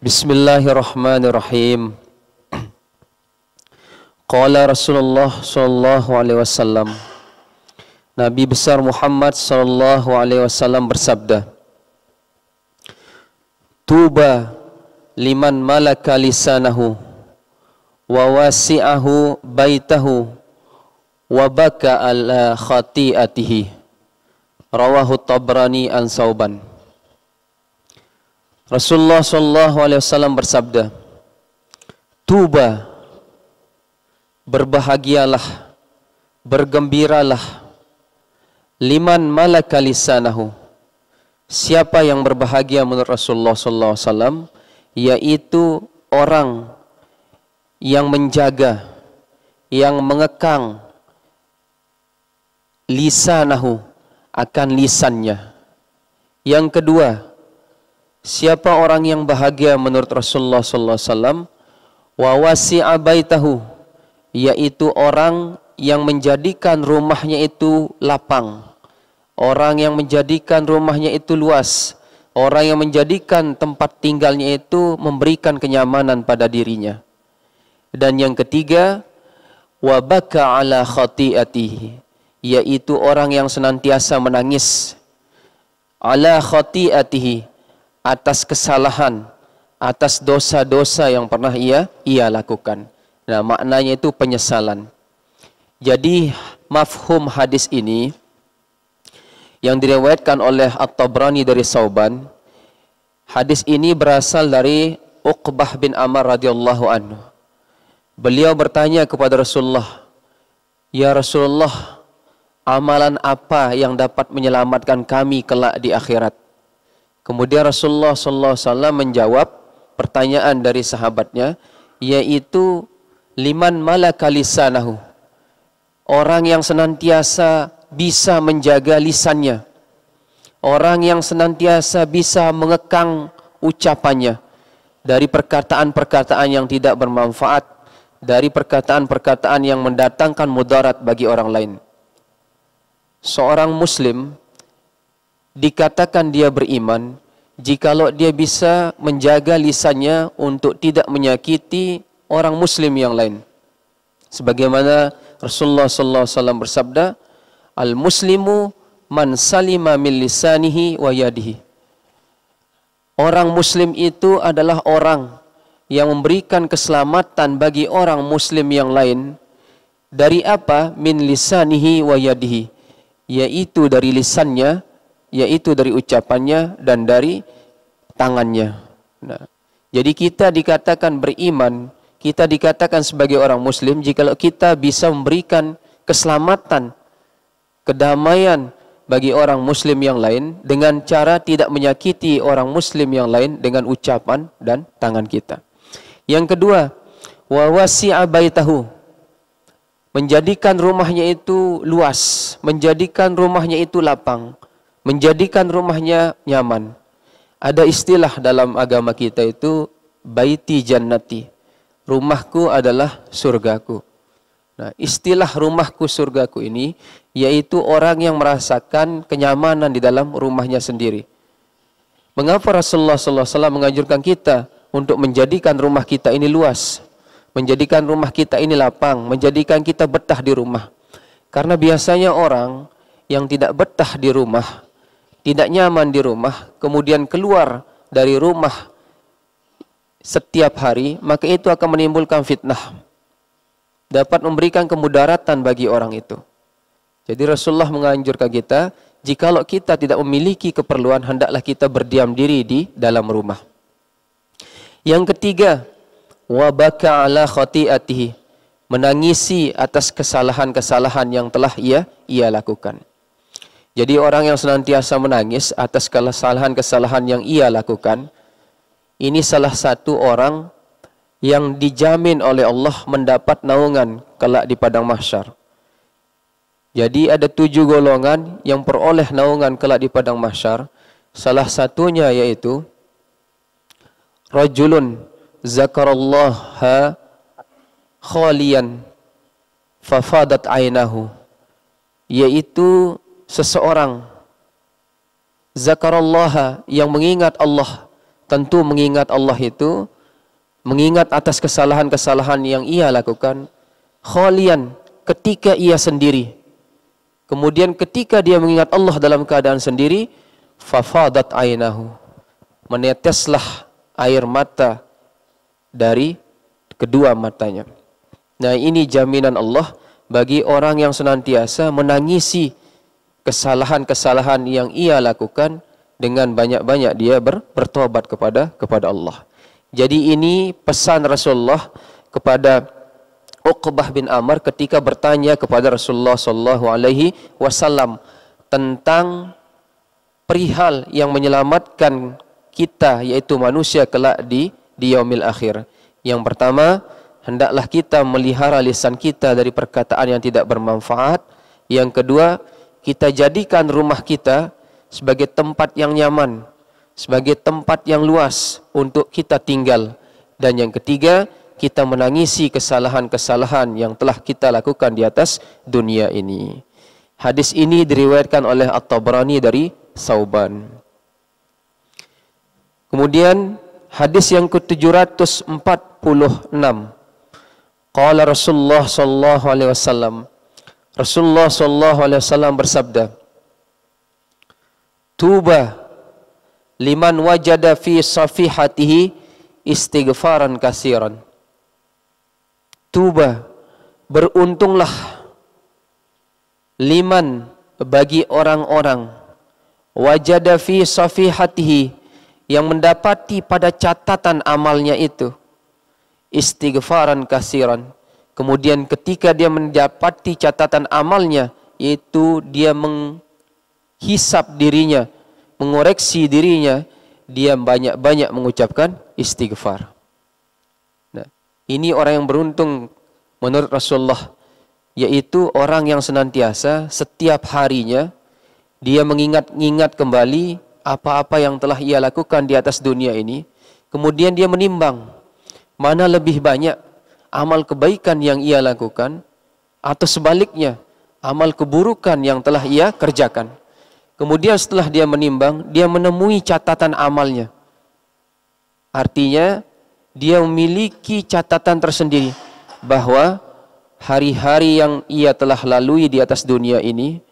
Bismillahirrahmanirrahim. Qala Rasulullah sallallahu alaihi wasallam. Nabi besar Muhammad sallallahu alaihi wasallam bersabda, "Tuba liman malaka lisanahu wa baitahu wa ala khati'atihi rawahu tabrani an sauban Rasulullah sallallahu alaihi wasallam bersabda Tuba berbahagialah bergembiralah liman malaka lisanahu siapa yang berbahagia menurut Rasulullah sallallahu alaihi wasallam yaitu orang yang menjaga, yang mengekang lisanahu akan lisannya. Yang kedua, siapa orang yang bahagia menurut Rasulullah sallallahu alaihi wasallam? Wa wasi'a baitahu yaitu orang yang menjadikan rumahnya itu lapang. Orang yang menjadikan rumahnya itu luas. Orang yang menjadikan tempat tinggalnya itu memberikan kenyamanan pada dirinya. Dan yang ketiga, wabaka ala khati'atihi, yaitu orang yang senantiasa menangis ala khati'atihi atas kesalahan, atas dosa-dosa yang pernah ia ia lakukan. Nah, maknanya itu penyesalan. Jadi mafhum hadis ini yang diriwayatkan oleh At-Tabrani dari Sauban, hadis ini berasal dari Uqbah bin Amr radhiyallahu anhu. Beliau bertanya kepada Rasulullah, "Ya Rasulullah, amalan apa yang dapat menyelamatkan kami kelak di akhirat?" Kemudian Rasulullah sallallahu alaihi wasallam menjawab pertanyaan dari sahabatnya, yaitu liman malaka lisanahu. Orang yang senantiasa bisa menjaga lisannya. Orang yang senantiasa bisa mengekang ucapannya dari perkataan-perkataan yang tidak bermanfaat dari perkataan-perkataan yang mendatangkan mudarat bagi orang lain. Seorang muslim dikatakan dia beriman jikalau dia bisa menjaga lisannya untuk tidak menyakiti orang muslim yang lain. Sebagaimana Rasulullah sallallahu alaihi wasallam bersabda, "Al-muslimu man salima min lisanihi wa yadihi." Orang muslim itu adalah orang yang memberikan keselamatan bagi orang muslim yang lain dari apa min lisanihi wa yadihi yaitu dari lisannya yaitu dari ucapannya dan dari tangannya nah jadi kita dikatakan beriman kita dikatakan sebagai orang muslim jika kita bisa memberikan keselamatan kedamaian bagi orang muslim yang lain dengan cara tidak menyakiti orang muslim yang lain dengan ucapan dan tangan kita yang kedua, wa wasi'a baitahu. Menjadikan rumahnya itu luas, menjadikan rumahnya itu lapang, menjadikan rumahnya nyaman. Ada istilah dalam agama kita itu baiti jannati. Rumahku adalah surgaku. Nah, istilah rumahku surgaku ini yaitu orang yang merasakan kenyamanan di dalam rumahnya sendiri. Mengapa Rasulullah SAW menganjurkan kita untuk menjadikan rumah kita ini luas, menjadikan rumah kita ini lapang, menjadikan kita betah di rumah. Karena biasanya orang yang tidak betah di rumah, tidak nyaman di rumah, kemudian keluar dari rumah setiap hari, maka itu akan menimbulkan fitnah. Dapat memberikan kemudaratan bagi orang itu. Jadi Rasulullah menganjurkan kita, jikalau kita tidak memiliki keperluan, hendaklah kita berdiam diri di dalam rumah. Yang ketiga, wa ala khati'atihi. Menangisi atas kesalahan-kesalahan yang telah ia ia lakukan. Jadi orang yang senantiasa menangis atas kesalahan-kesalahan yang ia lakukan, ini salah satu orang yang dijamin oleh Allah mendapat naungan kelak di padang mahsyar. Jadi ada tujuh golongan yang peroleh naungan kelak di padang mahsyar. Salah satunya yaitu rajulun zakarallaha khalian fafadat ainahu yaitu seseorang zakarallaha yang mengingat Allah tentu mengingat Allah itu mengingat atas kesalahan-kesalahan yang ia lakukan khalian ketika ia sendiri kemudian ketika dia mengingat Allah dalam keadaan sendiri fafadat ainahu meneteslah air mata dari kedua matanya. Nah, ini jaminan Allah bagi orang yang senantiasa menangisi kesalahan-kesalahan yang ia lakukan dengan banyak-banyak dia ber, bertobat kepada kepada Allah. Jadi ini pesan Rasulullah kepada Uqbah bin Amr ketika bertanya kepada Rasulullah sallallahu alaihi wasallam tentang perihal yang menyelamatkan kita yaitu manusia kelak di di yaumil akhir. Yang pertama, hendaklah kita melihara lisan kita dari perkataan yang tidak bermanfaat. Yang kedua, kita jadikan rumah kita sebagai tempat yang nyaman, sebagai tempat yang luas untuk kita tinggal. Dan yang ketiga, kita menangisi kesalahan-kesalahan yang telah kita lakukan di atas dunia ini. Hadis ini diriwayatkan oleh At-Tabrani dari Sauban. Kemudian hadis yang ke-746. Qala Rasulullah sallallahu alaihi wasallam. Rasulullah sallallahu alaihi wasallam bersabda, "Tuba liman wajada fi safihatihi istighfaran kasiran." Tuba beruntunglah liman bagi orang-orang wajada fi safihatihi yang mendapati pada catatan amalnya itu istighfaran kasiran. Kemudian ketika dia mendapati catatan amalnya, yaitu dia menghisap dirinya, mengoreksi dirinya, dia banyak-banyak mengucapkan istighfar. Nah, ini orang yang beruntung menurut Rasulullah, yaitu orang yang senantiasa setiap harinya dia mengingat-ingat kembali apa-apa yang telah ia lakukan di atas dunia ini, kemudian dia menimbang mana lebih banyak amal kebaikan yang ia lakukan atau sebaliknya amal keburukan yang telah ia kerjakan. Kemudian setelah dia menimbang, dia menemui catatan amalnya. Artinya dia memiliki catatan tersendiri bahwa hari-hari yang ia telah lalui di atas dunia ini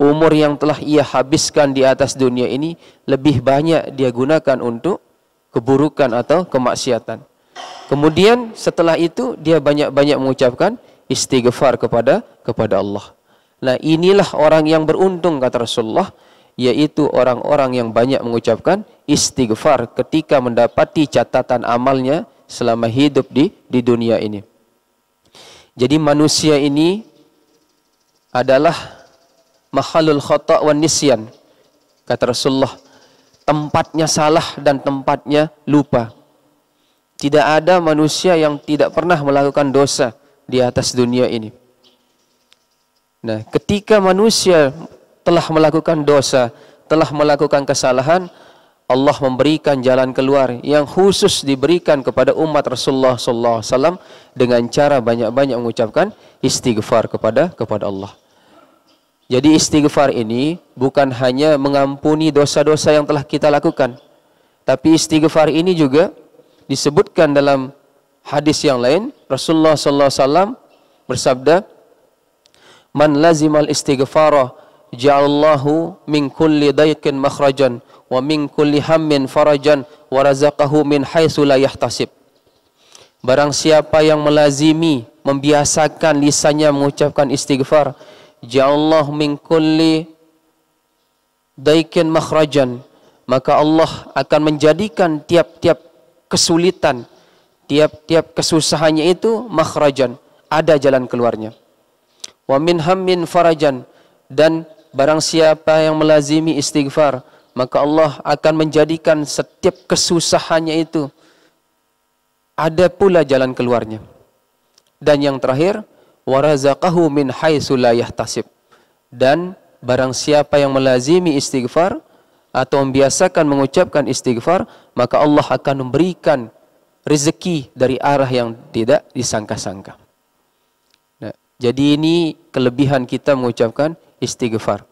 umur yang telah ia habiskan di atas dunia ini lebih banyak dia gunakan untuk keburukan atau kemaksiatan. Kemudian setelah itu dia banyak-banyak mengucapkan istighfar kepada kepada Allah. Nah, inilah orang yang beruntung kata Rasulullah yaitu orang-orang yang banyak mengucapkan istighfar ketika mendapati catatan amalnya selama hidup di di dunia ini. Jadi manusia ini adalah mahalul khata' wan nisyan. Kata Rasulullah, tempatnya salah dan tempatnya lupa. Tidak ada manusia yang tidak pernah melakukan dosa di atas dunia ini. Nah, ketika manusia telah melakukan dosa, telah melakukan kesalahan, Allah memberikan jalan keluar yang khusus diberikan kepada umat Rasulullah sallallahu alaihi wasallam dengan cara banyak-banyak mengucapkan istighfar kepada kepada Allah. Jadi istighfar ini bukan hanya mengampuni dosa-dosa yang telah kita lakukan. Tapi istighfar ini juga disebutkan dalam hadis yang lain Rasulullah sallallahu alaihi wasallam bersabda Man lazimal istighfara ja'allahu min kulli dayqin makhrajan wa min kulli hammin farajan wa razaqahu min haitsu la yahtasib. Barang siapa yang melazimi, membiasakan lisannya mengucapkan istighfar, ja'allahu min kulli daikin makhrajan maka Allah akan menjadikan tiap-tiap kesulitan tiap-tiap kesusahannya itu makhrajan ada jalan keluarnya wa min hammin farajan dan barang siapa yang melazimi istighfar maka Allah akan menjadikan setiap kesusahannya itu ada pula jalan keluarnya dan yang terakhir warazaqahu min haitsu la yahtasib. Dan barang siapa yang melazimi istighfar atau membiasakan mengucapkan istighfar, maka Allah akan memberikan rezeki dari arah yang tidak disangka-sangka. Nah, jadi ini kelebihan kita mengucapkan istighfar.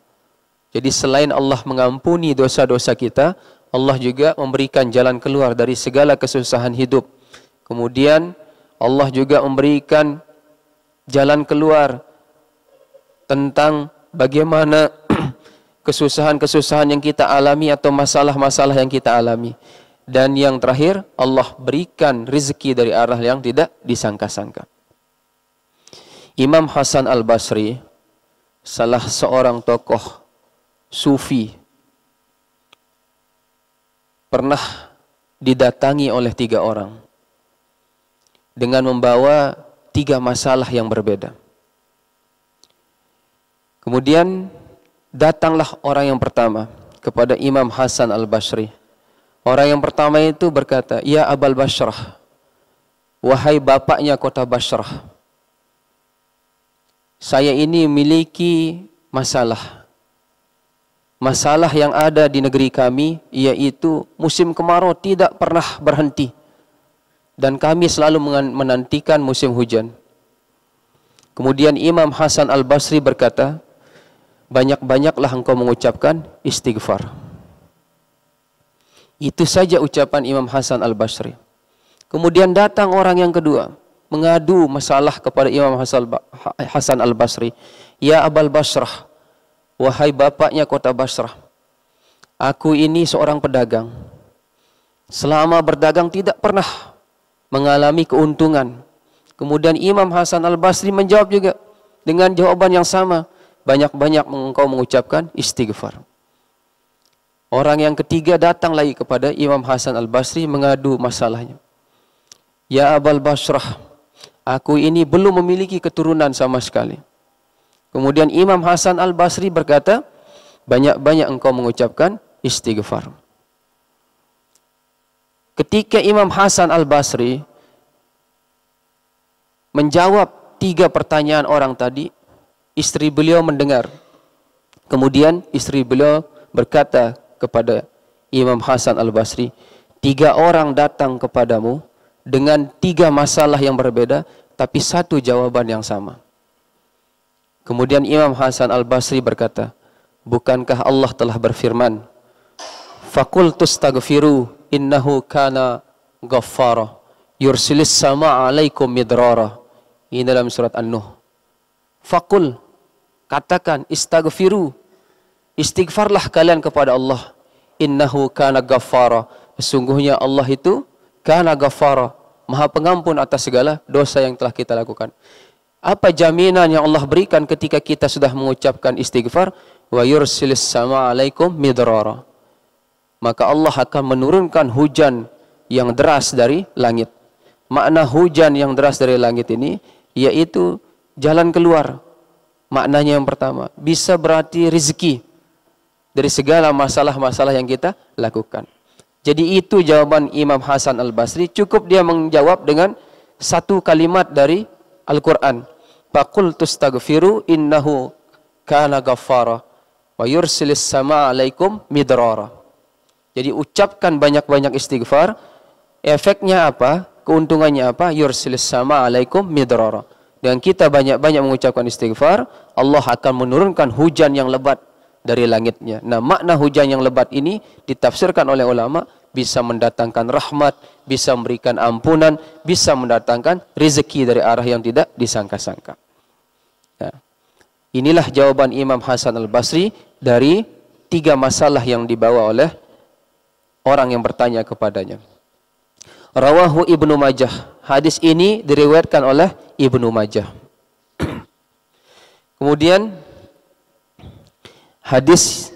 Jadi selain Allah mengampuni dosa-dosa kita, Allah juga memberikan jalan keluar dari segala kesusahan hidup. Kemudian Allah juga memberikan jalan keluar tentang bagaimana kesusahan-kesusahan yang kita alami atau masalah-masalah yang kita alami. Dan yang terakhir, Allah berikan rizki dari arah yang tidak disangka-sangka. Imam Hasan al-Basri, salah seorang tokoh sufi, pernah didatangi oleh tiga orang dengan membawa tiga masalah yang berbeda. Kemudian datanglah orang yang pertama kepada Imam Hasan al-Basri. Orang yang pertama itu berkata, Ya Abal Bashrah, wahai bapaknya kota Bashrah, saya ini miliki masalah. Masalah yang ada di negeri kami, yaitu musim kemarau tidak pernah berhenti dan kami selalu menantikan musim hujan. Kemudian Imam Hasan Al-Basri berkata, banyak-banyaklah engkau mengucapkan istighfar. Itu saja ucapan Imam Hasan Al-Basri. Kemudian datang orang yang kedua, mengadu masalah kepada Imam Hasan Al-Basri. Ya Abal Basrah, wahai bapaknya kota Basrah, aku ini seorang pedagang. Selama berdagang tidak pernah mengalami keuntungan. Kemudian Imam Hasan Al-Basri menjawab juga dengan jawaban yang sama. Banyak-banyak engkau mengucapkan istighfar. Orang yang ketiga datang lagi kepada Imam Hasan Al-Basri mengadu masalahnya. Ya Abal Basrah, aku ini belum memiliki keturunan sama sekali. Kemudian Imam Hasan Al-Basri berkata, banyak-banyak engkau mengucapkan istighfar. Ketika Imam Hasan Al-Basri menjawab tiga pertanyaan orang tadi, istri beliau mendengar. Kemudian istri beliau berkata kepada Imam Hasan Al-Basri, tiga orang datang kepadamu dengan tiga masalah yang berbeda, tapi satu jawaban yang sama. Kemudian Imam Hasan Al-Basri berkata, Bukankah Allah telah berfirman, Fakultus tagfiru innahu kana ghaffara yursilis sama alaikum midrara. Ini dalam surat An-Nuh. Fakul, katakan istaghfiru. Istighfarlah kalian kepada Allah. Innahu kana ghaffara. Sesungguhnya Allah itu kana ghaffara. Maha pengampun atas segala dosa yang telah kita lakukan. Apa jaminan yang Allah berikan ketika kita sudah mengucapkan istighfar? Wa yursilis sama alaikum midrara maka Allah akan menurunkan hujan yang deras dari langit. Makna hujan yang deras dari langit ini yaitu jalan keluar. Maknanya yang pertama, bisa berarti rezeki dari segala masalah-masalah yang kita lakukan. Jadi itu jawaban Imam Hasan Al-Basri. Cukup dia menjawab dengan satu kalimat dari Al-Quran. Pakul tustaghfiru innahu kana ghaffara wa yursilis sama alaikum midrara. Jadi ucapkan banyak-banyak istighfar. Efeknya apa? Keuntungannya apa? Yursilis sama alaikum midrara. Dan kita banyak-banyak mengucapkan istighfar, Allah akan menurunkan hujan yang lebat dari langitnya. Nah, makna hujan yang lebat ini ditafsirkan oleh ulama bisa mendatangkan rahmat, bisa memberikan ampunan, bisa mendatangkan rezeki dari arah yang tidak disangka-sangka. Nah, inilah jawaban Imam Hasan al-Basri dari tiga masalah yang dibawa oleh orang yang bertanya kepadanya. Rawahu Ibnu Majah. Hadis ini diriwayatkan oleh Ibnu Majah. Kemudian hadis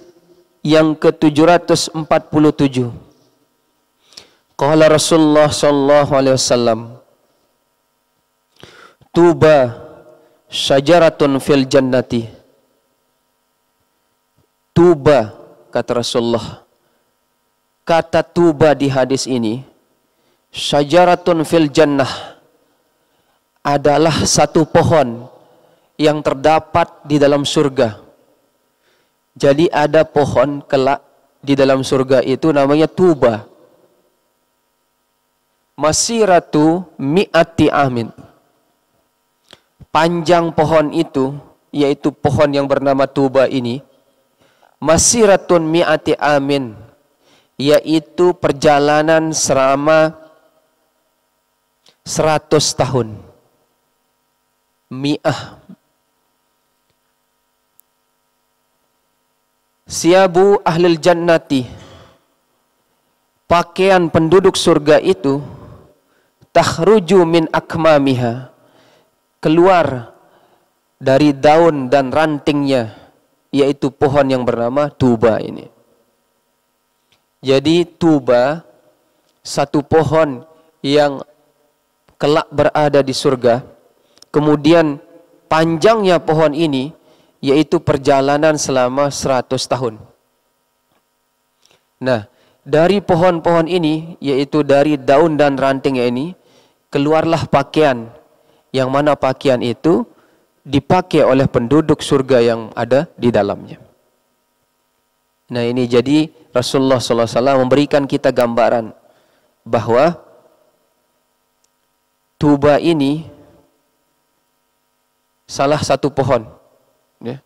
yang ke-747. Qala Rasulullah sallallahu alaihi wasallam Tuba syajaratun fil jannati. Tuba kata Rasulullah kata tuba di hadis ini syajaratun fil jannah adalah satu pohon yang terdapat di dalam surga. Jadi ada pohon kelak di dalam surga itu namanya tuba. Masiratu mi'ati amin. Panjang pohon itu yaitu pohon yang bernama tuba ini masiratun mi'ati amin yaitu perjalanan selama 100 tahun. Mi'ah. Siabu ahlil jannati. Pakaian penduduk surga itu tahruju min akmamiha. Keluar dari daun dan rantingnya yaitu pohon yang bernama tuba ini. Jadi tuba satu pohon yang kelak berada di surga. Kemudian panjangnya pohon ini yaitu perjalanan selama 100 tahun. Nah, dari pohon-pohon ini yaitu dari daun dan rantingnya ini keluarlah pakaian yang mana pakaian itu dipakai oleh penduduk surga yang ada di dalamnya. Nah ini jadi Rasulullah SAW memberikan kita gambaran bahwa tuba ini salah satu pohon ya,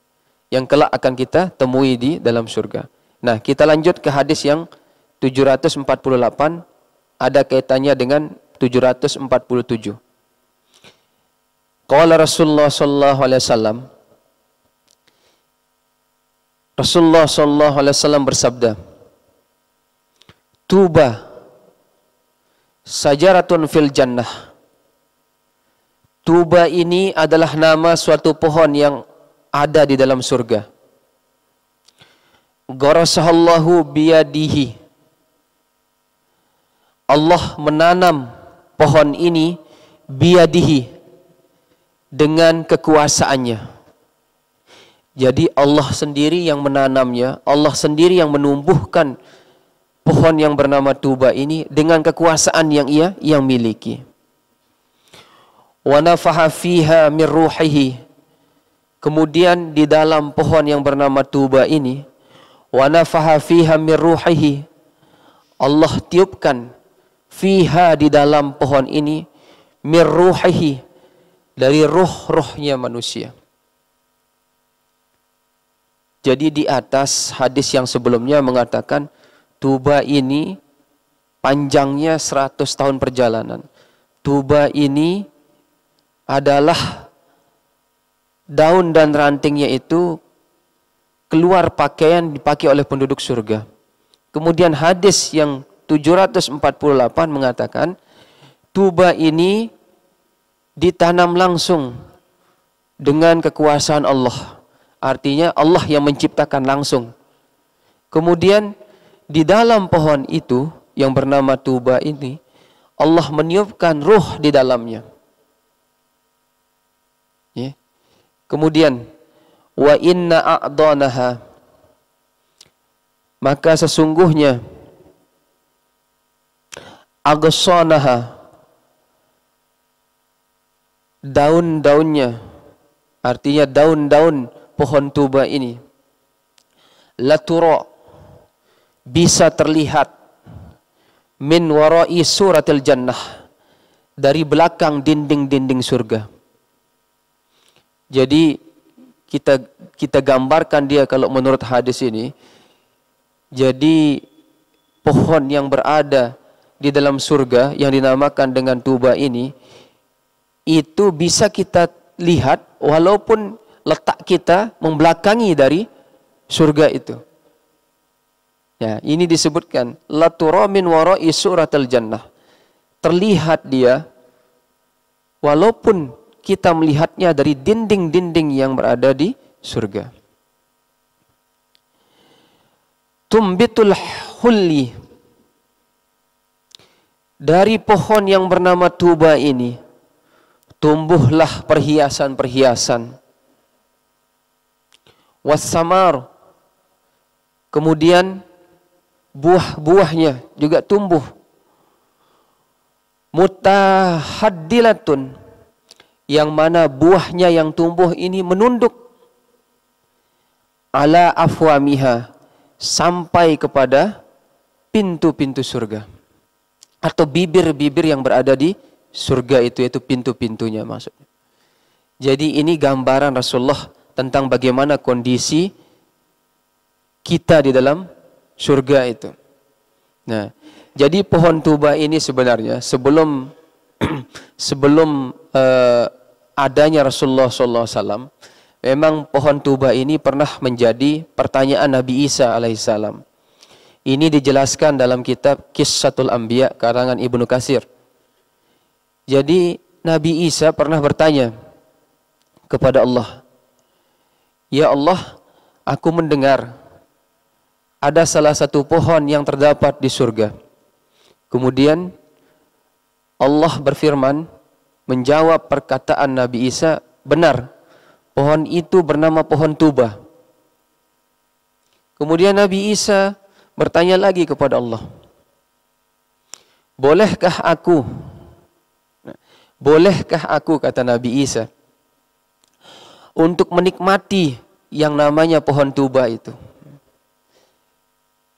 yang kelak akan kita temui di dalam surga. Nah kita lanjut ke hadis yang 748 ada kaitannya dengan 747. Qala Rasulullah sallallahu alaihi wasallam Rasulullah sallallahu alaihi wasallam bersabda, "Tuba sajaratun fil jannah." Tuba ini adalah nama suatu pohon yang ada di dalam surga. Gorosahallahu biyadihi. Allah menanam pohon ini biyadihi dengan kekuasaannya. Jadi Allah sendiri yang menanamnya, Allah sendiri yang menumbuhkan pohon yang bernama tuba ini dengan kekuasaan yang ia yang miliki. Wa nafaha Kemudian di dalam pohon yang bernama tuba ini, wa nafaha Allah tiupkan fiha di dalam pohon ini min dari ruh-ruhnya manusia. Jadi di atas hadis yang sebelumnya mengatakan Tuba ini panjangnya 100 tahun perjalanan. Tuba ini adalah daun dan rantingnya itu keluar pakaian dipakai oleh penduduk surga. Kemudian hadis yang 748 mengatakan Tuba ini ditanam langsung dengan kekuasaan Allah Artinya Allah yang menciptakan langsung. Kemudian di dalam pohon itu yang bernama tuba ini Allah meniupkan ruh di dalamnya. Ya. Kemudian wa inna a'danaha maka sesungguhnya agsanaha daun-daunnya artinya daun-daun pohon tuba ini latura bisa terlihat min warai suratil jannah dari belakang dinding-dinding surga. Jadi kita kita gambarkan dia kalau menurut hadis ini jadi pohon yang berada di dalam surga yang dinamakan dengan tuba ini itu bisa kita lihat walaupun letak kita membelakangi dari surga itu. Ya, ini disebutkan latura min warai suratil jannah. Terlihat dia walaupun kita melihatnya dari dinding-dinding yang berada di surga. Tumbitul hulli dari pohon yang bernama tuba ini tumbuhlah perhiasan-perhiasan wassamar kemudian buah-buahnya juga tumbuh mutahaddilatun yang mana buahnya yang tumbuh ini menunduk ala afwamiha sampai kepada pintu-pintu surga atau bibir-bibir yang berada di surga itu yaitu pintu-pintunya maksudnya. Jadi ini gambaran Rasulullah tentang bagaimana kondisi kita di dalam surga itu. Nah, jadi pohon tuba ini sebenarnya sebelum sebelum uh, adanya Rasulullah sallallahu alaihi wasallam memang pohon tuba ini pernah menjadi pertanyaan Nabi Isa alaihissalam. Ini dijelaskan dalam kitab Kissatul Anbiya karangan Ibnu Kasir. Jadi Nabi Isa pernah bertanya kepada Allah, Ya Allah, aku mendengar ada salah satu pohon yang terdapat di surga. Kemudian Allah berfirman menjawab perkataan Nabi Isa, benar, pohon itu bernama pohon tuba. Kemudian Nabi Isa bertanya lagi kepada Allah, bolehkah aku, bolehkah aku kata Nabi Isa, untuk menikmati yang namanya pohon tuba itu.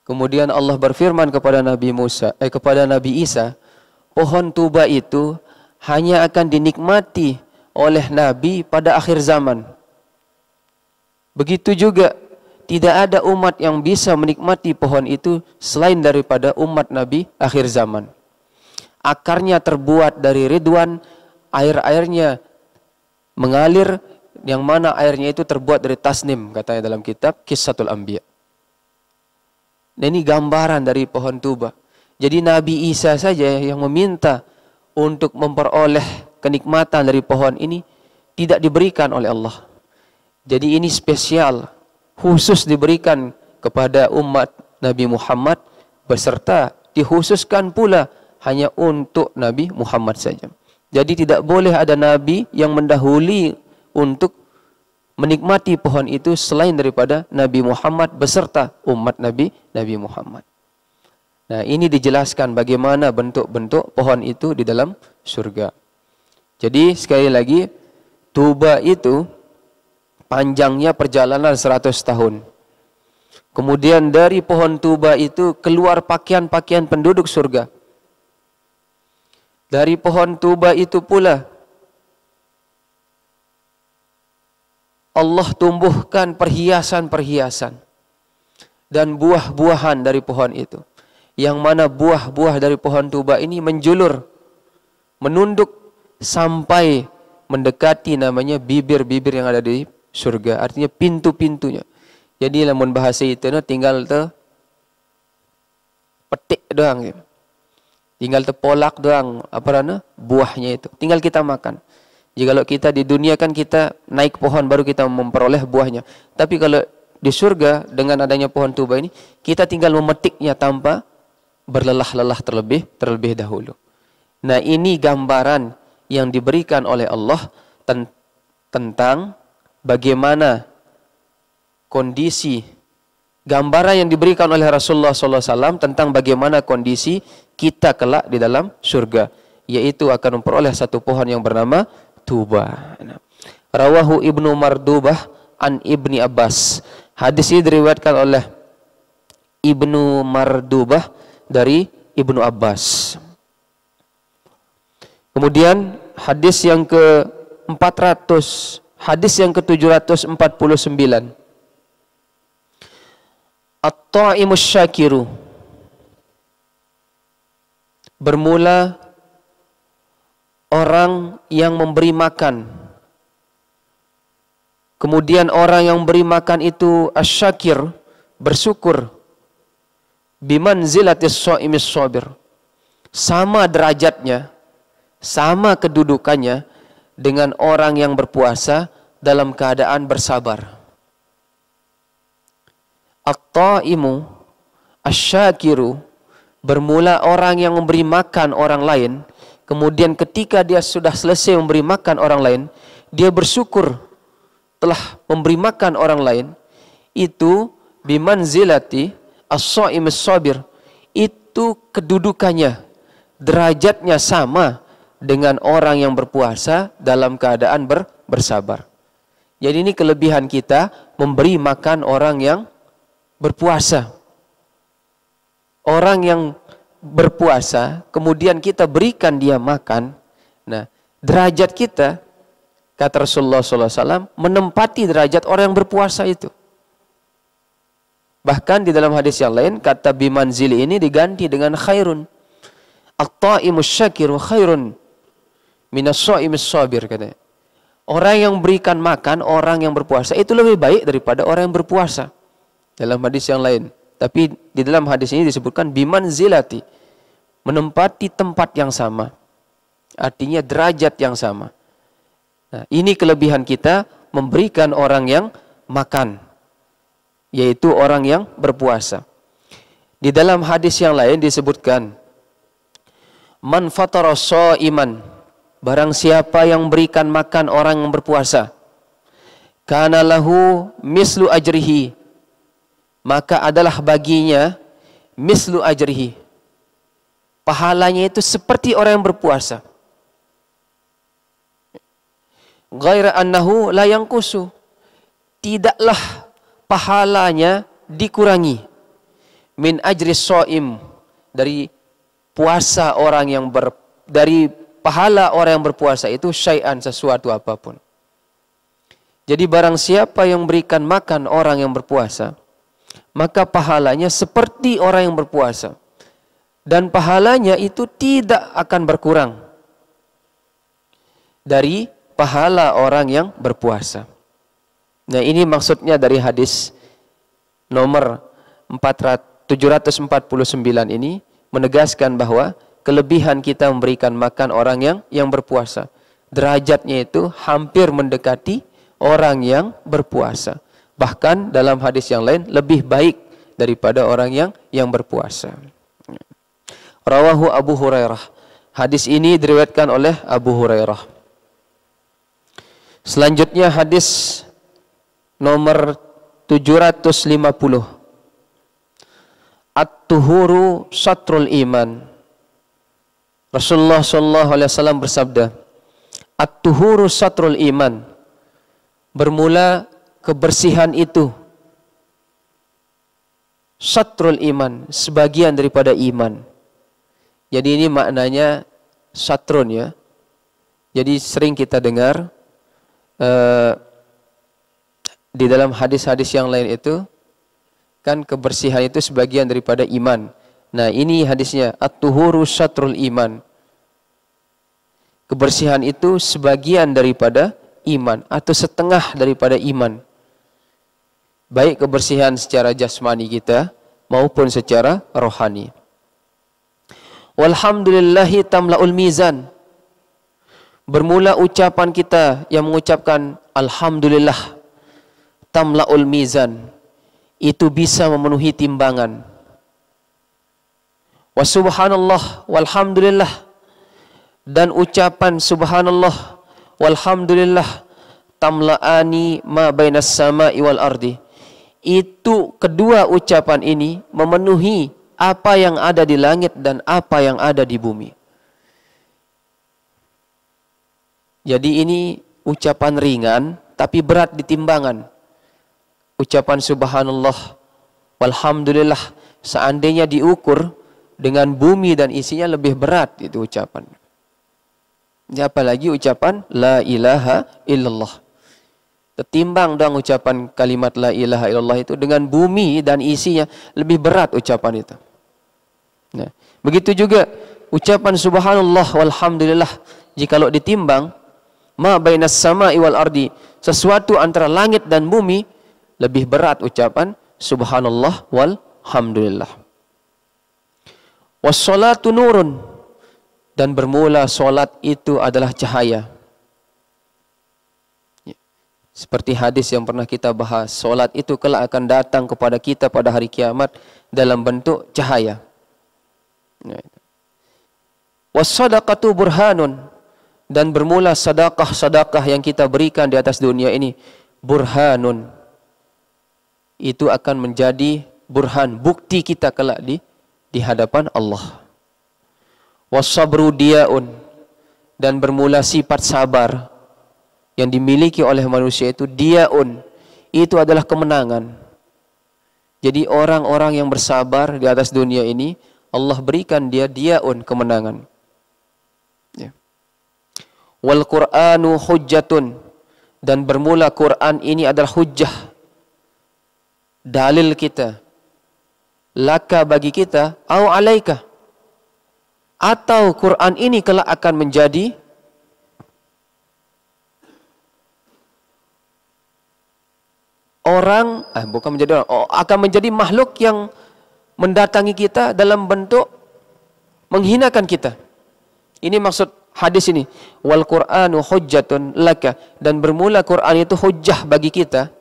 Kemudian Allah berfirman kepada Nabi Musa, eh kepada Nabi Isa, pohon tuba itu hanya akan dinikmati oleh Nabi pada akhir zaman. Begitu juga tidak ada umat yang bisa menikmati pohon itu selain daripada umat Nabi akhir zaman. Akarnya terbuat dari ridwan, air-airnya mengalir yang mana airnya itu terbuat dari tasnim katanya dalam kitab Kisatul Anbiya. Nah, ini gambaran dari pohon tuba. Jadi Nabi Isa saja yang meminta untuk memperoleh kenikmatan dari pohon ini tidak diberikan oleh Allah. Jadi ini spesial, khusus diberikan kepada umat Nabi Muhammad beserta dikhususkan pula hanya untuk Nabi Muhammad saja. Jadi tidak boleh ada nabi yang mendahului untuk menikmati pohon itu selain daripada Nabi Muhammad beserta umat Nabi Nabi Muhammad. Nah, ini dijelaskan bagaimana bentuk-bentuk pohon itu di dalam surga. Jadi sekali lagi Tuba itu panjangnya perjalanan 100 tahun. Kemudian dari pohon Tuba itu keluar pakaian-pakaian penduduk surga. Dari pohon Tuba itu pula Allah tumbuhkan perhiasan-perhiasan dan buah-buahan dari pohon itu. Yang mana buah-buah dari pohon tuba ini menjulur, menunduk sampai mendekati namanya bibir-bibir yang ada di surga. Artinya pintu-pintunya. Jadi lamun bahasa itu nah, tinggal te petik doang. Gitu. Tinggal te polak doang apa buahnya itu. Tinggal kita makan. Jikalau kita di dunia kan kita naik pohon baru kita memperoleh buahnya. Tapi kalau di surga dengan adanya pohon tuba ini, kita tinggal memetiknya tanpa berlelah-lelah terlebih terlebih dahulu. Nah, ini gambaran yang diberikan oleh Allah ten tentang bagaimana kondisi gambaran yang diberikan oleh Rasulullah SAW tentang bagaimana kondisi kita kelak di dalam surga yaitu akan memperoleh satu pohon yang bernama Maktubah. Rawahu Ibnu Mardubah an Ibni Abbas. Hadis ini diriwayatkan oleh Ibnu Mardubah dari Ibnu Abbas. Kemudian hadis yang ke 400 hadis yang ke-749 At-Ta'imus Syakiru bermula orang yang memberi makan. Kemudian orang yang beri makan itu asyakir, bersyukur. Biman zilatis so'imis sobir. Sama derajatnya, sama kedudukannya dengan orang yang berpuasa dalam keadaan bersabar. At-ta'imu asyakiru bermula orang yang memberi makan orang lain Kemudian ketika dia sudah selesai memberi makan orang lain, dia bersyukur telah memberi makan orang lain. Itu bimanzilati as-shaim sabir Itu kedudukannya, derajatnya sama dengan orang yang berpuasa dalam keadaan ber, bersabar. Jadi ini kelebihan kita memberi makan orang yang berpuasa. Orang yang berpuasa, kemudian kita berikan dia makan, nah derajat kita kata Rasulullah SAW menempati derajat orang yang berpuasa itu. Bahkan di dalam hadis yang lain kata Biman Zili ini diganti dengan khairun. At-ta'imus syakiru khairun Minasso'imu sabir katanya. Orang yang berikan makan, orang yang berpuasa itu lebih baik daripada orang yang berpuasa. Dalam hadis yang lain. Tapi di dalam hadis ini disebutkan biman zilati. Menempati tempat yang sama. Artinya derajat yang sama. Nah, ini kelebihan kita memberikan orang yang makan. Yaitu orang yang berpuasa. Di dalam hadis yang lain disebutkan. Man so iman. Barang siapa yang berikan makan orang yang berpuasa. Kana lahu mislu ajrihi maka adalah baginya mislu ajrihi. Pahalanya itu seperti orang yang berpuasa. Ghaira annahu la kusu. Tidaklah pahalanya dikurangi min ajri soim dari puasa orang yang ber dari pahala orang yang berpuasa itu syai'an sesuatu apapun. Jadi barang siapa yang berikan makan orang yang berpuasa, maka pahalanya seperti orang yang berpuasa. Dan pahalanya itu tidak akan berkurang dari pahala orang yang berpuasa. Nah ini maksudnya dari hadis nomor 749 ini menegaskan bahwa kelebihan kita memberikan makan orang yang yang berpuasa. Derajatnya itu hampir mendekati orang yang berpuasa bahkan dalam hadis yang lain lebih baik daripada orang yang yang berpuasa. Rawahu Abu Hurairah. Hadis ini diriwayatkan oleh Abu Hurairah. Selanjutnya hadis nomor 750. At-tuhuru satrul iman. Rasulullah sallallahu alaihi wasallam bersabda, "At-tuhuru satrul iman." Bermula kebersihan itu satrul iman, sebagian daripada iman. Jadi ini maknanya satrun ya. Jadi sering kita dengar uh, di dalam hadis-hadis yang lain itu kan kebersihan itu sebagian daripada iman. Nah, ini hadisnya at-tuhuru satrul iman. Kebersihan itu sebagian daripada iman atau setengah daripada iman baik kebersihan secara jasmani kita maupun secara rohani. Walhamdulillahi tamlaul mizan. Bermula ucapan kita yang mengucapkan alhamdulillah tamlaul mizan itu bisa memenuhi timbangan. Wa subhanallah walhamdulillah dan ucapan subhanallah walhamdulillah tamlaani ma bainas sama'i wal ardi itu kedua ucapan ini memenuhi apa yang ada di langit dan apa yang ada di bumi. Jadi ini ucapan ringan tapi berat di timbangan. Ucapan subhanallah walhamdulillah seandainya diukur dengan bumi dan isinya lebih berat itu ucapan. Ya, apalagi ucapan la ilaha illallah. Ketimbang dong ucapan kalimat la ilaha illallah itu dengan bumi dan isinya lebih berat ucapan itu. Nah, begitu juga ucapan subhanallah walhamdulillah jikalau ditimbang ma bainas sama iwal ardi sesuatu antara langit dan bumi lebih berat ucapan subhanallah walhamdulillah. Wassalatu nurun dan bermula solat itu adalah cahaya. Seperti hadis yang pernah kita bahas, solat itu kelak akan datang kepada kita pada hari kiamat dalam bentuk cahaya. Ya, Wasadaqatu burhanun dan bermula sedekah-sedekah yang kita berikan di atas dunia ini burhanun itu akan menjadi burhan bukti kita kelak di di hadapan Allah. Wasabru diaun dan bermula sifat sabar yang dimiliki oleh manusia itu diaun. Itu adalah kemenangan. Jadi orang-orang yang bersabar di atas dunia ini, Allah berikan dia diaun kemenangan. Ya. Wal Qur'anu hujatun dan bermula Quran ini adalah hujah dalil kita laka bagi kita au alaika atau Quran ini kelak akan menjadi orang, eh, bukan menjadi orang, oh, akan menjadi makhluk yang mendatangi kita dalam bentuk menghinakan kita. Ini maksud hadis ini. Wal Qur'anu hujjatun laka. Dan bermula Qur'an itu hujjah bagi kita.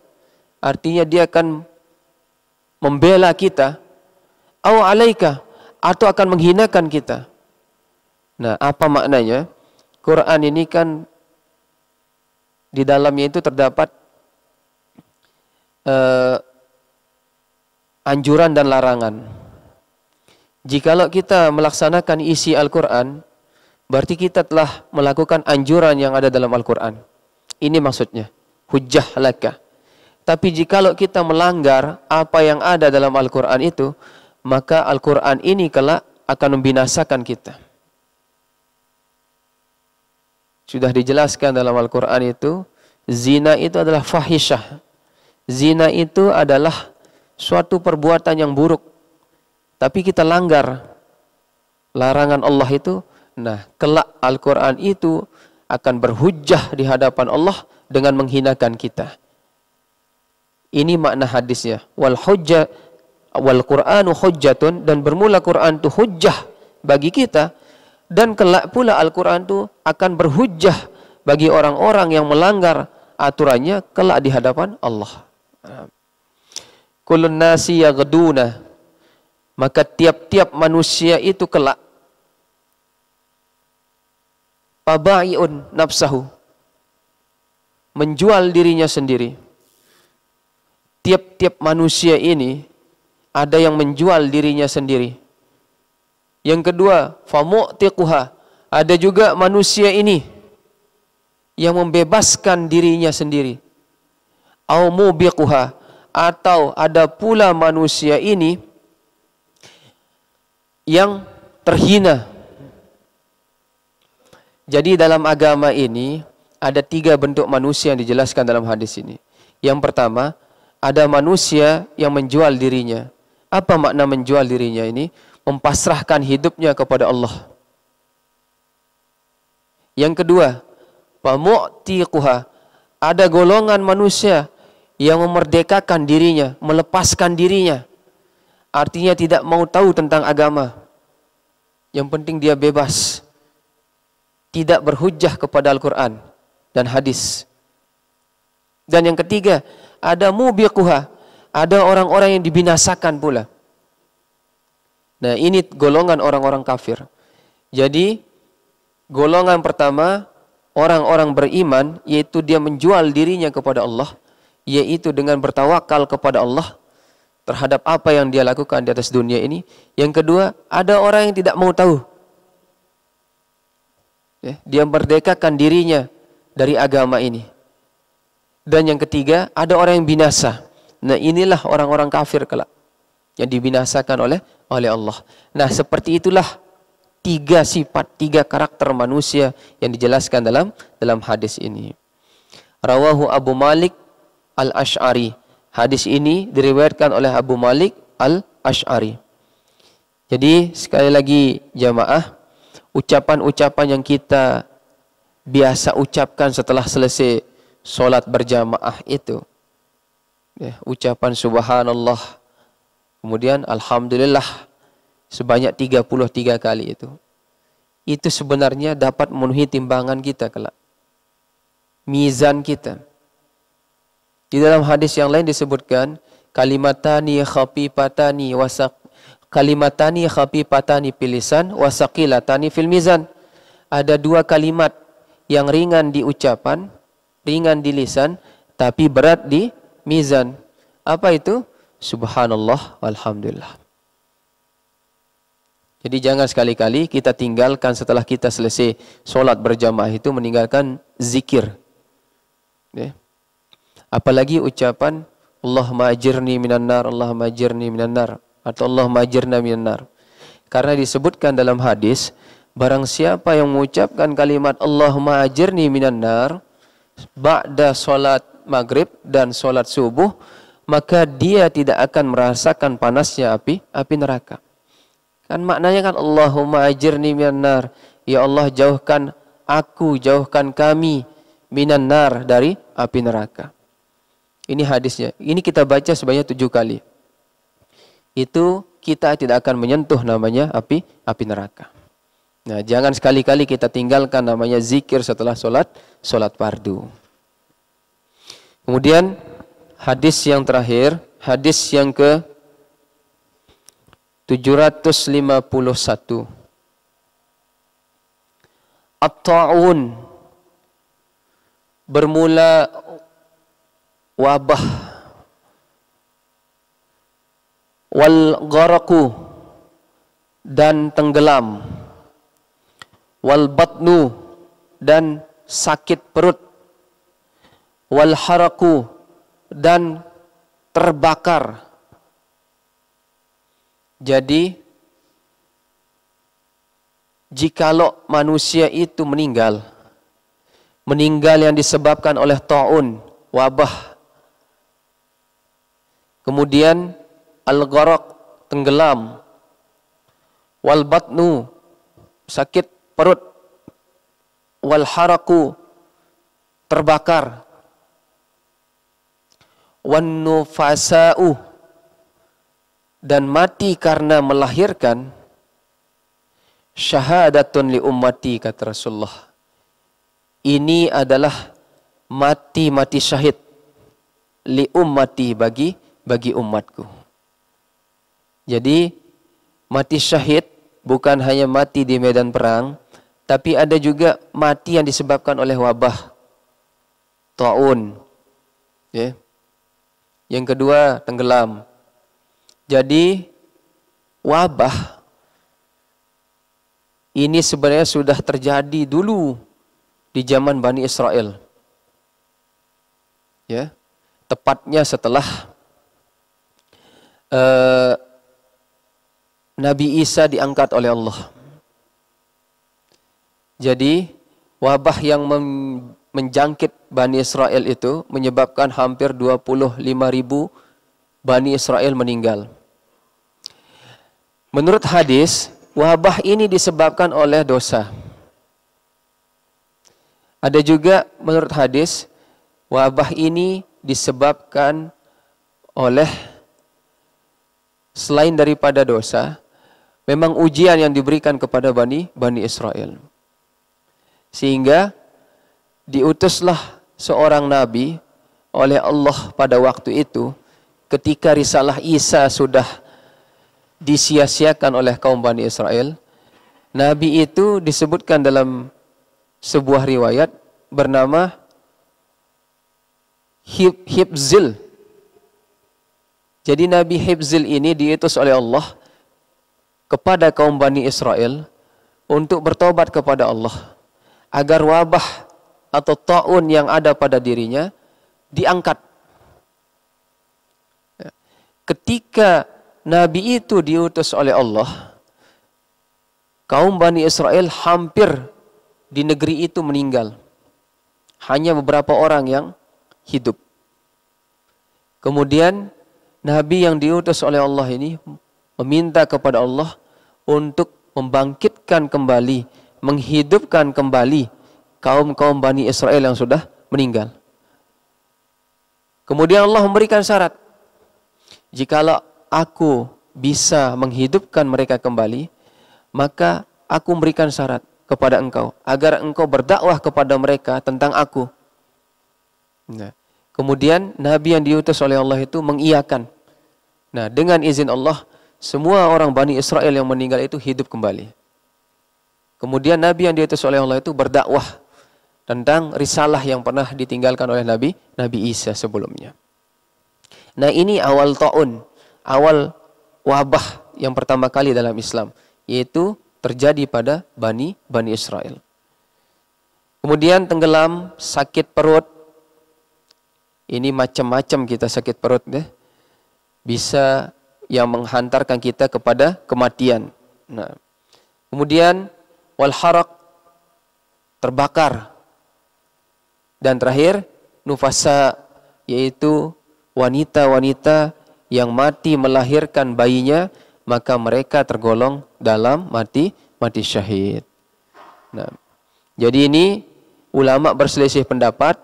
Artinya dia akan membela kita. Au alaika. Atau akan menghinakan kita. Nah apa maknanya? Quran ini kan di dalamnya itu terdapat eh, anjuran dan larangan. Jikalau kita melaksanakan isi Al-Quran, berarti kita telah melakukan anjuran yang ada dalam Al-Quran. Ini maksudnya, hujah laka. Tapi jikalau kita melanggar apa yang ada dalam Al-Quran itu, maka Al-Quran ini kelak akan membinasakan kita. Sudah dijelaskan dalam Al-Quran itu, zina itu adalah fahishah zina itu adalah suatu perbuatan yang buruk. Tapi kita langgar larangan Allah itu. Nah, kelak Al-Quran itu akan berhujjah di hadapan Allah dengan menghinakan kita. Ini makna hadisnya. Wal hujjah wal Qur'anu hujjatun dan bermula Qur'an itu hujjah bagi kita dan kelak pula Al-Qur'an itu akan berhujjah bagi orang-orang yang melanggar aturannya kelak di hadapan Allah. Kullun nasi yaghduna maka tiap-tiap manusia itu kelak pabaiun nafsahu menjual dirinya sendiri. Tiap-tiap manusia ini ada yang menjual dirinya sendiri. Yang kedua, famu'tiquha. Ada juga manusia ini yang membebaskan dirinya sendiri au mubiquha atau ada pula manusia ini yang terhina. Jadi dalam agama ini ada tiga bentuk manusia yang dijelaskan dalam hadis ini. Yang pertama, ada manusia yang menjual dirinya. Apa makna menjual dirinya ini? Mempasrahkan hidupnya kepada Allah. Yang kedua, pamu'tiquha. Ada golongan manusia yang memerdekakan dirinya, melepaskan dirinya. Artinya tidak mau tahu tentang agama. Yang penting dia bebas. Tidak berhujah kepada Al-Quran dan hadis. Dan yang ketiga, ada mubiquha. Ada orang-orang yang dibinasakan pula. Nah ini golongan orang-orang kafir. Jadi golongan pertama orang-orang beriman yaitu dia menjual dirinya kepada Allah yaitu dengan bertawakal kepada Allah terhadap apa yang dia lakukan di atas dunia ini. Yang kedua, ada orang yang tidak mau tahu. Ya, dia merdekakan dirinya dari agama ini. Dan yang ketiga, ada orang yang binasa. Nah inilah orang-orang kafir kelak yang dibinasakan oleh oleh Allah. Nah seperti itulah tiga sifat, tiga karakter manusia yang dijelaskan dalam dalam hadis ini. Rawahu Abu Malik Al-Ash'ari. Hadis ini diriwayatkan oleh Abu Malik Al-Ash'ari. Jadi sekali lagi jamaah, ucapan-ucapan yang kita biasa ucapkan setelah selesai solat berjamaah itu. Ya, ucapan subhanallah, kemudian alhamdulillah sebanyak 33 kali itu. Itu sebenarnya dapat memenuhi timbangan kita kelak. Mizan kita. Di dalam hadis yang lain disebutkan kalimatani khafifatani wasak kalimatani khafifatani pilisan wasaqilatani fil mizan. Ada dua kalimat yang ringan di ucapan, ringan di lisan, tapi berat di mizan. Apa itu? Subhanallah walhamdulillah. Jadi jangan sekali-kali kita tinggalkan setelah kita selesai solat berjamaah itu meninggalkan zikir. Ya. Apalagi ucapan Allahumma ajirni minan nar, Allahumma ajirni minan nar atau Allahumma ajirna minan nar. Karena disebutkan dalam hadis, barang siapa yang mengucapkan kalimat Allahumma ajirni minan nar ba'da salat maghrib dan salat subuh, maka dia tidak akan merasakan panasnya api api neraka. Kan maknanya kan Allahumma ajirni minan nar. Ya Allah jauhkan aku, jauhkan kami minan nar dari api neraka. Ini hadisnya. Ini kita baca sebanyak tujuh kali. Itu kita tidak akan menyentuh namanya api api neraka. Nah, jangan sekali-kali kita tinggalkan namanya zikir setelah sholat, sholat fardu. Kemudian hadis yang terakhir, hadis yang ke 751. At-ta'un bermula wabah wal gharaku dan tenggelam wal batnu dan sakit perut wal haraku dan terbakar jadi jikalau manusia itu meninggal meninggal yang disebabkan oleh taun wabah Kemudian al-gharaq tenggelam. Wal batnu sakit perut. Wal haraku terbakar. Wan nufasa'u dan mati karena melahirkan syahadatun li ummati kata Rasulullah. Ini adalah mati-mati syahid li ummati bagi bagi umatku. Jadi mati syahid bukan hanya mati di medan perang, tapi ada juga mati yang disebabkan oleh wabah. Taun. Ya. Yang kedua, tenggelam. Jadi wabah ini sebenarnya sudah terjadi dulu di zaman Bani Israel. Ya. Tepatnya setelah Eh, Nabi Isa diangkat oleh Allah. Jadi wabah yang menjangkit Bani Israel itu menyebabkan hampir 25 ribu Bani Israel meninggal. Menurut hadis, wabah ini disebabkan oleh dosa. Ada juga menurut hadis, wabah ini disebabkan oleh selain daripada dosa memang ujian yang diberikan kepada Bani Bani Israel. Sehingga diutuslah seorang nabi oleh Allah pada waktu itu ketika risalah Isa sudah disia-siakan oleh kaum Bani Israel. Nabi itu disebutkan dalam sebuah riwayat bernama Hib Hibzil jadi Nabi Hibzil ini diutus oleh Allah kepada kaum Bani Israel untuk bertobat kepada Allah agar wabah atau taun yang ada pada dirinya diangkat. Ya. Ketika Nabi itu diutus oleh Allah, kaum Bani Israel hampir di negeri itu meninggal. Hanya beberapa orang yang hidup. Kemudian Nabi yang diutus oleh Allah ini meminta kepada Allah untuk membangkitkan kembali, menghidupkan kembali kaum-kaum Bani Israel yang sudah meninggal. Kemudian Allah memberikan syarat, jikalau aku bisa menghidupkan mereka kembali, maka aku memberikan syarat kepada engkau agar engkau berdakwah kepada mereka tentang aku. Nah, kemudian nabi yang diutus oleh Allah itu mengiyakan. Nah, dengan izin Allah, semua orang Bani Israel yang meninggal itu hidup kembali. Kemudian Nabi yang diutus oleh Allah itu berdakwah tentang risalah yang pernah ditinggalkan oleh Nabi Nabi Isa sebelumnya. Nah, ini awal taun, awal wabah yang pertama kali dalam Islam, yaitu terjadi pada Bani Bani Israel. Kemudian tenggelam, sakit perut. Ini macam-macam kita sakit perut deh bisa yang menghantarkan kita kepada kematian. Nah, kemudian wal harak terbakar dan terakhir nufasa yaitu wanita-wanita yang mati melahirkan bayinya maka mereka tergolong dalam mati mati syahid. Nah, jadi ini ulama berselisih pendapat.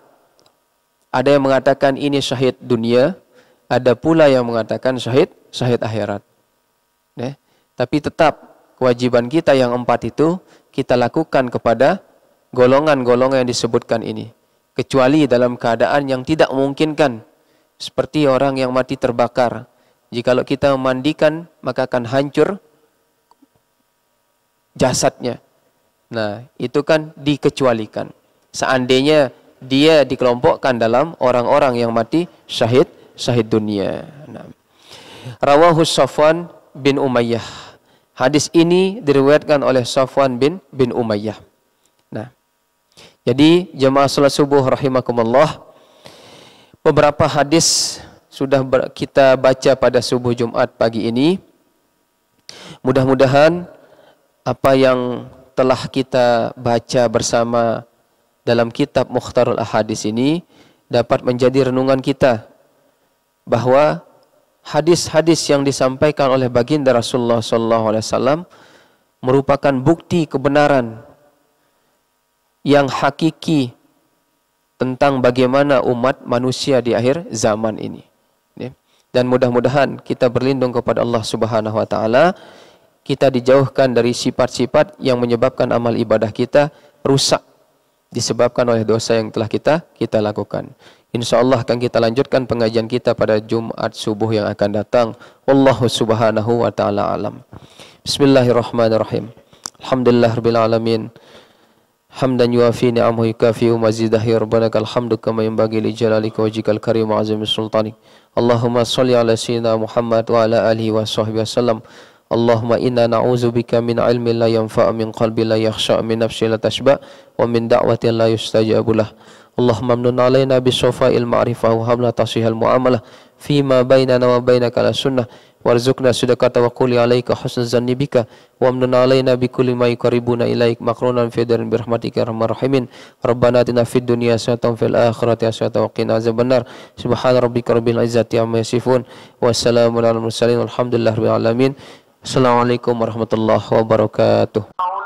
Ada yang mengatakan ini syahid dunia, ada pula yang mengatakan syahid, syahid akhirat. Ya. Tapi tetap kewajiban kita yang empat itu kita lakukan kepada golongan-golongan yang disebutkan ini. Kecuali dalam keadaan yang tidak memungkinkan. Seperti orang yang mati terbakar. Jikalau kita memandikan maka akan hancur jasadnya. Nah, itu kan dikecualikan. Seandainya dia dikelompokkan dalam orang-orang yang mati syahid syahid dunia. Nah. Rawahu Safwan bin Umayyah. Hadis ini diriwayatkan oleh Safwan bin bin Umayyah. Nah. Jadi jemaah salat subuh rahimakumullah beberapa hadis sudah kita baca pada subuh Jumat pagi ini. Mudah-mudahan apa yang telah kita baca bersama dalam kitab Mukhtarul Ahadis ini dapat menjadi renungan kita bahwa hadis-hadis yang disampaikan oleh baginda Rasulullah sallallahu alaihi wasallam merupakan bukti kebenaran yang hakiki tentang bagaimana umat manusia di akhir zaman ini. Dan mudah-mudahan kita berlindung kepada Allah Subhanahu wa taala, kita dijauhkan dari sifat-sifat yang menyebabkan amal ibadah kita rusak disebabkan oleh dosa yang telah kita kita lakukan. Insya Allah akan kita lanjutkan pengajian kita pada Jumat subuh yang akan datang. Wallahu subhanahu wa ta'ala alam. Bismillahirrahmanirrahim. Alhamdulillah rabbil alamin. Hamdan yuafi ni'amuhu yukafi wa mazidahi ya rabbana kal hamdu kama yanbaghi li jalalika wajhikal karim wa azimi sultanik. Allahumma salli ala sayyidina Muhammad wa ala alihi wa sahbihi wasallam. Allahumma inna bika min ilmin la yanfa' min qalbi la yakhsha' min nafsin la tashba' wa min da'watin la yustajabu lah. اللهم امنن علينا بشفاء المعرفة وهبنا تصحيح المعاملة فيما بيننا وبينك على السنة وارزقنا صدقة التوكل عليك حسن الظن بك وامنن علينا بكل ما يقربنا إليك مقرونا في دار برحمتك يا أرحم الراحمين ربنا آتنا في الدنيا حسنة في الآخرة حسنة وقنا عذاب النار سبحان ربك رب العزة عما يصفون والسلام على المرسلين والحمد لله رب العالمين السلام عليكم ورحمة الله وبركاته